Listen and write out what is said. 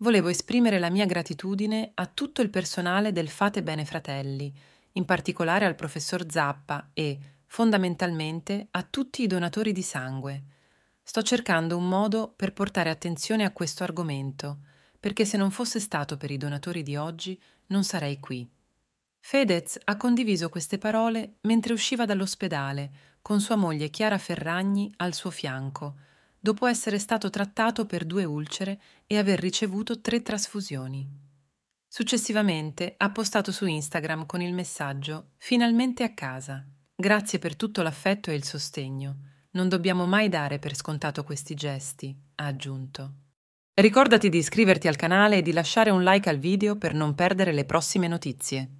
volevo esprimere la mia gratitudine a tutto il personale del Fate Bene Fratelli, in particolare al professor Zappa e, fondamentalmente, a tutti i donatori di sangue. Sto cercando un modo per portare attenzione a questo argomento, perché se non fosse stato per i donatori di oggi non sarei qui. Fedez ha condiviso queste parole mentre usciva dall'ospedale, con sua moglie Chiara Ferragni al suo fianco, dopo essere stato trattato per due ulcere e aver ricevuto tre trasfusioni. Successivamente ha postato su Instagram con il messaggio Finalmente a casa. Grazie per tutto l'affetto e il sostegno. Non dobbiamo mai dare per scontato questi gesti, ha aggiunto. Ricordati di iscriverti al canale e di lasciare un like al video per non perdere le prossime notizie.